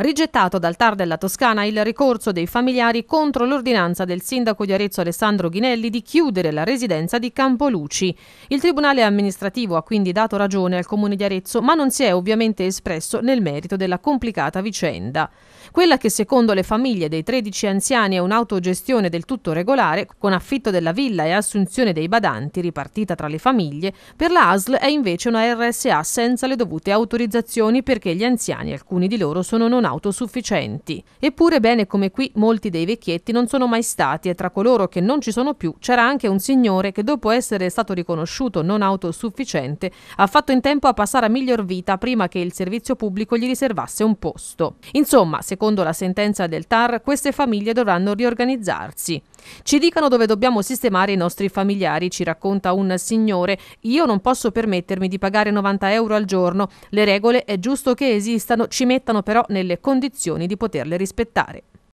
Rigettato dal TAR della Toscana il ricorso dei familiari contro l'ordinanza del sindaco di Arezzo Alessandro Ghinelli di chiudere la residenza di Campoluci. Il Tribunale amministrativo ha quindi dato ragione al Comune di Arezzo, ma non si è ovviamente espresso nel merito della complicata vicenda. Quella che secondo le famiglie dei 13 anziani è un'autogestione del tutto regolare, con affitto della villa e assunzione dei badanti ripartita tra le famiglie, per la ASL è invece una RSA senza le dovute autorizzazioni perché gli anziani, alcuni di loro, sono non autosufficienti. Eppure bene come qui molti dei vecchietti non sono mai stati e tra coloro che non ci sono più c'era anche un signore che dopo essere stato riconosciuto non autosufficiente ha fatto in tempo a passare a miglior vita prima che il servizio pubblico gli riservasse un posto. Insomma, secondo la sentenza del TAR, queste famiglie dovranno riorganizzarsi. Ci dicano dove dobbiamo sistemare i nostri familiari, ci racconta un signore. Io non posso permettermi di pagare 90 euro al giorno. Le regole è giusto che esistano, ci mettano però nelle condizioni di poterle rispettare.